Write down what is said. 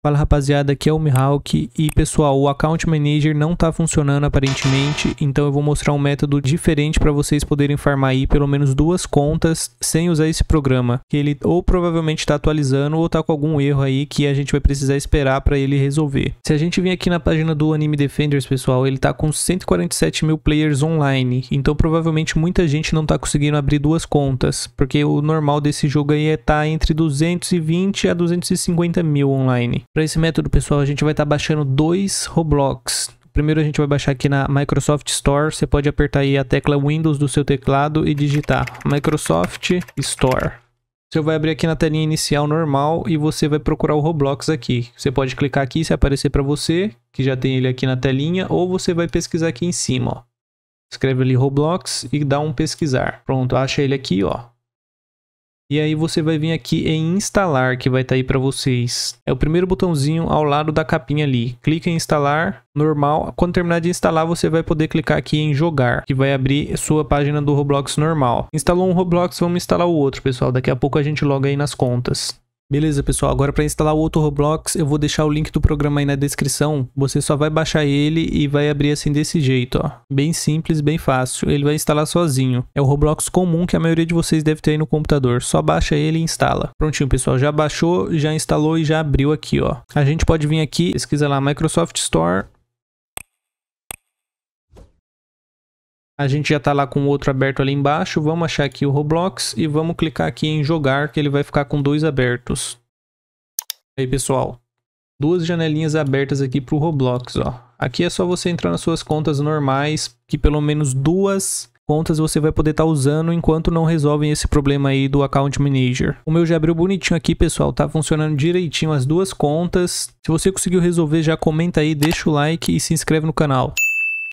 Fala rapaziada, aqui é o Mihawk e pessoal, o Account Manager não tá funcionando aparentemente, então eu vou mostrar um método diferente para vocês poderem farmar aí pelo menos duas contas sem usar esse programa, que ele ou provavelmente tá atualizando ou tá com algum erro aí que a gente vai precisar esperar para ele resolver. Se a gente vir aqui na página do Anime Defenders, pessoal, ele tá com 147 mil players online, então provavelmente muita gente não tá conseguindo abrir duas contas, porque o normal desse jogo aí é tá entre 220 a 250 mil online. Para esse método, pessoal, a gente vai estar tá baixando dois Roblox. Primeiro a gente vai baixar aqui na Microsoft Store, você pode apertar aí a tecla Windows do seu teclado e digitar Microsoft Store. Você vai abrir aqui na telinha inicial normal e você vai procurar o Roblox aqui. Você pode clicar aqui se aparecer para você, que já tem ele aqui na telinha, ou você vai pesquisar aqui em cima, ó. Escreve ali Roblox e dá um pesquisar. Pronto, acha ele aqui, ó. E aí você vai vir aqui em instalar, que vai estar tá aí para vocês. É o primeiro botãozinho ao lado da capinha ali. Clica em instalar, normal. Quando terminar de instalar, você vai poder clicar aqui em jogar, que vai abrir sua página do Roblox normal. Instalou um Roblox, vamos instalar o outro, pessoal. Daqui a pouco a gente loga aí nas contas. Beleza, pessoal. Agora, para instalar o outro Roblox, eu vou deixar o link do programa aí na descrição. Você só vai baixar ele e vai abrir assim desse jeito, ó. Bem simples, bem fácil. Ele vai instalar sozinho. É o Roblox comum que a maioria de vocês deve ter aí no computador. Só baixa ele e instala. Prontinho, pessoal. Já baixou, já instalou e já abriu aqui, ó. A gente pode vir aqui, pesquisa lá Microsoft Store A gente já está lá com o outro aberto ali embaixo. Vamos achar aqui o Roblox e vamos clicar aqui em jogar, que ele vai ficar com dois abertos. Aí, pessoal. Duas janelinhas abertas aqui para o Roblox, ó. Aqui é só você entrar nas suas contas normais, que pelo menos duas contas você vai poder estar tá usando enquanto não resolvem esse problema aí do Account Manager. O meu já abriu bonitinho aqui, pessoal. Tá funcionando direitinho as duas contas. Se você conseguiu resolver, já comenta aí, deixa o like e se inscreve no canal.